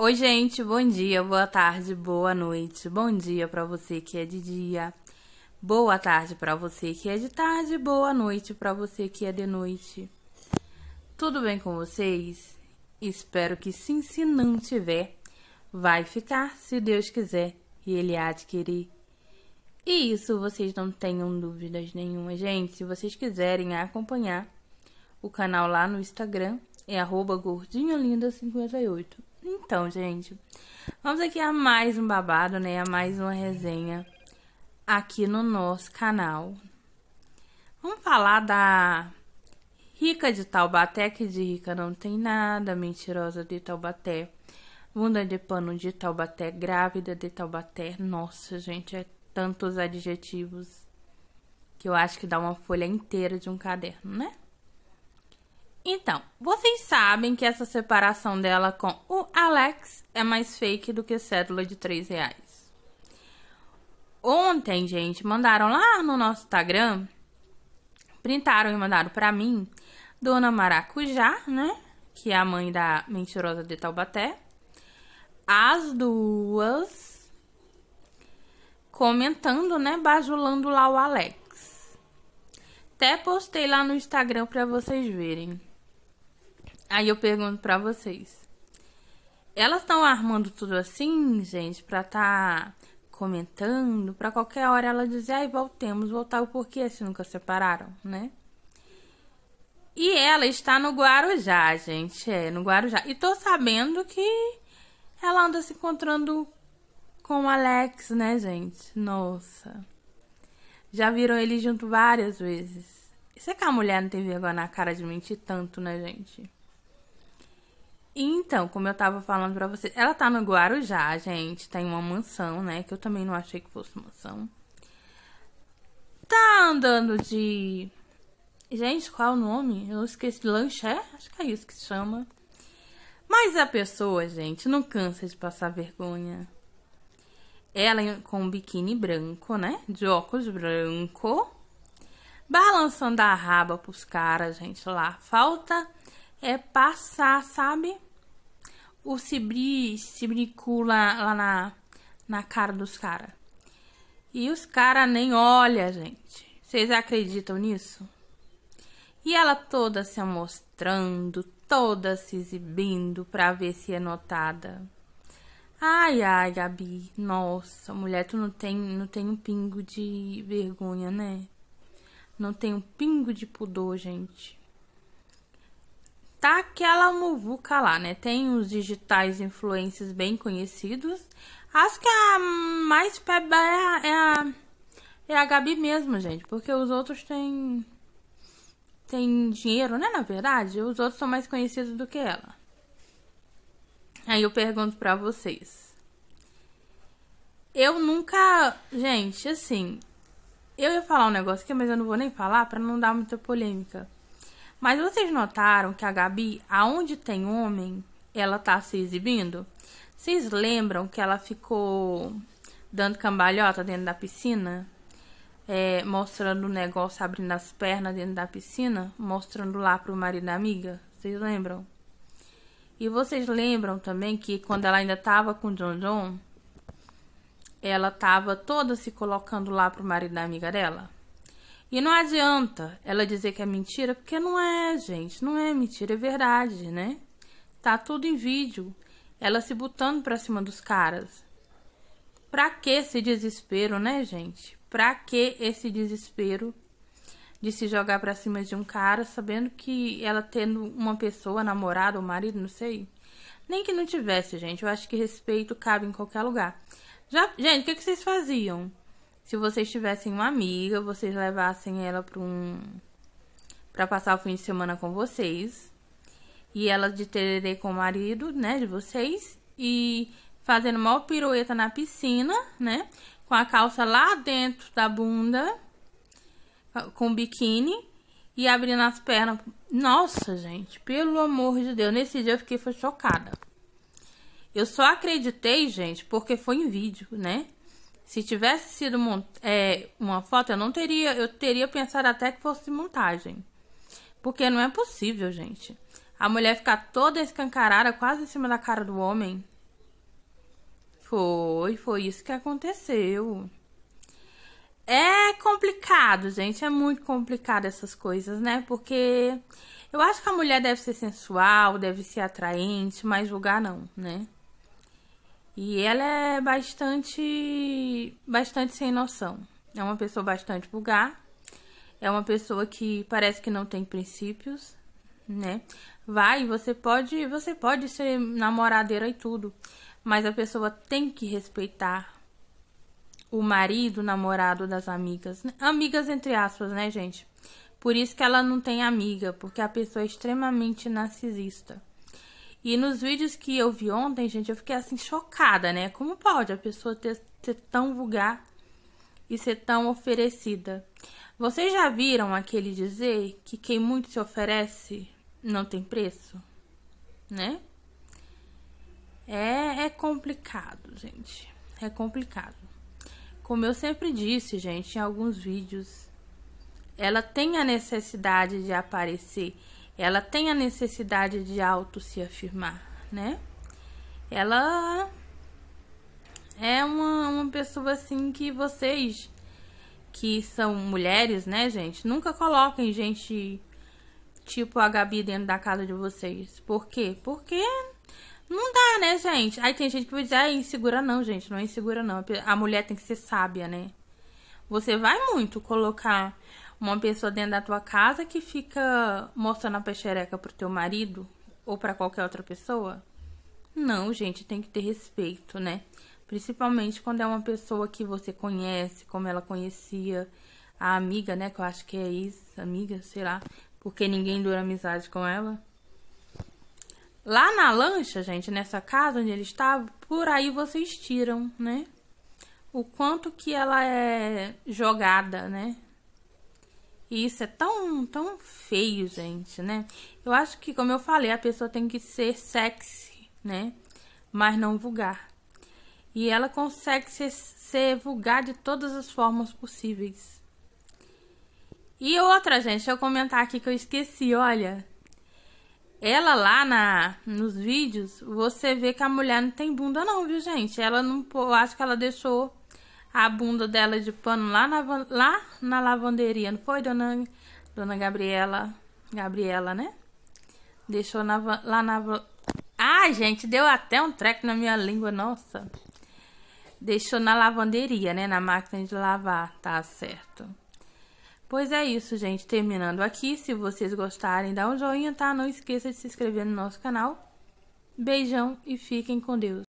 Oi, gente, bom dia, boa tarde, boa noite. Bom dia para você que é de dia. Boa tarde para você que é de tarde, boa noite para você que é de noite. Tudo bem com vocês? Espero que sim, se não tiver, vai ficar, se Deus quiser, e ele há de querer. E isso vocês não tenham dúvidas nenhuma, gente. Se vocês quiserem acompanhar o canal lá no Instagram, é gordinholinda58. Então, gente, vamos aqui a mais um babado, né? A mais uma resenha aqui no nosso canal. Vamos falar da rica de Taubaté, que de rica não tem nada, mentirosa de Taubaté, bunda de pano de Taubaté, grávida de Taubaté. Nossa, gente, é tantos adjetivos que eu acho que dá uma folha inteira de um caderno, né? Então, vocês sabem que essa separação dela com o Alex é mais fake do que cédula de 3 reais. Ontem, gente, mandaram lá no nosso Instagram, printaram e mandaram para mim, Dona Maracujá, né? Que é a mãe da mentirosa de Taubaté. As duas comentando, né? Bajulando lá o Alex. Até postei lá no Instagram para vocês verem. Aí eu pergunto para vocês. Elas estão armando tudo assim, gente, pra tá comentando, pra qualquer hora ela dizer, ai, voltemos, voltar o porquê se nunca separaram, né? E ela está no Guarujá, gente, é, no Guarujá. E tô sabendo que ela anda se encontrando com o Alex, né, gente? Nossa. Já viram ele junto várias vezes. Será que a mulher não tem vergonha na cara de mentir tanto, né, gente? Então, como eu tava falando pra vocês, ela tá no Guarujá, gente. Tem tá uma mansão, né? Que eu também não achei que fosse mansão. Tá andando de. Gente, qual é o nome? Eu esqueci. Lanché? Acho que é isso que se chama. Mas a pessoa, gente, não cansa de passar vergonha. Ela com um biquíni branco, né? De óculos branco. Balançando a raba pros caras, gente, lá. Falta é passar, sabe? o Cibri, Cibricu lá, lá na, na cara dos caras. E os caras nem olha, gente. Vocês acreditam nisso? E ela toda se mostrando, toda se exibindo pra ver se é notada. Ai, ai, Gabi, nossa, mulher, tu não tem, não tem um pingo de vergonha, né? Não tem um pingo de pudor, gente tá aquela muvuca lá, né? Tem uns digitais influencers bem conhecidos. Acho que a mais peba é, é a, é a Gabi mesmo, gente. Porque os outros têm. têm dinheiro, né? Na verdade, os outros são mais conhecidos do que ela. Aí eu pergunto pra vocês. Eu nunca. Gente, assim. Eu ia falar um negócio aqui, mas eu não vou nem falar pra não dar muita polêmica. Mas vocês notaram que a Gabi, aonde tem homem, ela tá se exibindo? Vocês lembram que ela ficou dando cambalhota dentro da piscina? É, mostrando o negócio, abrindo as pernas dentro da piscina, mostrando lá pro marido da amiga? Vocês lembram? E vocês lembram também que quando ela ainda tava com o John John, ela tava toda se colocando lá pro marido da amiga dela? E não adianta ela dizer que é mentira, porque não é, gente, não é mentira, é verdade, né? Tá tudo em vídeo. Ela se botando pra cima dos caras. Pra que esse desespero, né, gente? Pra que esse desespero de se jogar pra cima de um cara, sabendo que ela tendo uma pessoa, namorada ou marido, não sei. Nem que não tivesse, gente. Eu acho que respeito cabe em qualquer lugar. Já, gente, o que, que vocês faziam? se vocês tivessem uma amiga, vocês levassem ela para um para passar o fim de semana com vocês e ela de tererê com o marido, né, de vocês e fazendo uma pirueta na piscina, né, com a calça lá dentro da bunda, com biquíni e abrindo as pernas. Nossa, gente, pelo amor de Deus, nesse dia eu fiquei foi chocada. Eu só acreditei, gente, porque foi em vídeo, né? Se tivesse sido é, uma foto, eu não teria, eu teria pensado até que fosse montagem. Porque não é possível, gente. A mulher ficar toda escancarada, quase em cima da cara do homem. Foi, foi isso que aconteceu. É complicado, gente. É muito complicado essas coisas, né? Porque eu acho que a mulher deve ser sensual, deve ser atraente, mas julgar não, né? E ela é bastante bastante sem noção. É uma pessoa bastante vulgar. É uma pessoa que parece que não tem princípios, né? Vai, você pode, você pode ser namoradeira e tudo, mas a pessoa tem que respeitar o marido, o namorado das amigas. Né? Amigas entre aspas, né, gente? Por isso que ela não tem amiga, porque a pessoa é extremamente narcisista. E nos vídeos que eu vi ontem, gente, eu fiquei assim chocada, né? Como pode a pessoa ter, ser tão vulgar e ser tão oferecida? Vocês já viram aquele dizer que quem muito se oferece não tem preço? Né? É, é complicado, gente. É complicado. Como eu sempre disse, gente, em alguns vídeos, ela tem a necessidade de aparecer ela tem a necessidade de auto se afirmar, né? Ela é uma, uma pessoa assim que vocês que são mulheres, né, gente? Nunca coloquem gente tipo a Gabi dentro da casa de vocês. Por quê? Porque não dá, né, gente? Aí tem gente que vai dizer, ah, é insegura não, gente. Não é insegura não. A mulher tem que ser sábia, né? Você vai muito colocar uma pessoa dentro da tua casa que fica mostrando a pechereca pro teu marido ou para qualquer outra pessoa? Não, gente, tem que ter respeito, né? Principalmente quando é uma pessoa que você conhece, como ela conhecia a amiga, né? Que eu acho que é isso, amiga, sei lá. Porque ninguém dura amizade com ela. Lá na lancha, gente, nessa casa onde ele estava, por aí vocês tiram, né? O quanto que ela é jogada, né? E isso é tão, tão feio, gente, né? Eu acho que, como eu falei, a pessoa tem que ser sexy, né? Mas não vulgar. E ela consegue ser, ser vulgar de todas as formas possíveis. E outra, gente, deixa eu comentar aqui que eu esqueci, olha. Ela lá na, nos vídeos, você vê que a mulher não tem bunda não, viu, gente? Ela não, eu acho que ela deixou a bunda dela de pano lá na, lá na lavanderia, não foi, dona, dona Gabriela? Gabriela, né? Deixou na, lá na. Ah, gente, deu até um treco na minha língua, nossa. Deixou na lavanderia, né? Na máquina de lavar, tá certo. Pois é isso, gente. Terminando aqui. Se vocês gostarem, dá um joinha, tá? Não esqueça de se inscrever no nosso canal. Beijão e fiquem com Deus.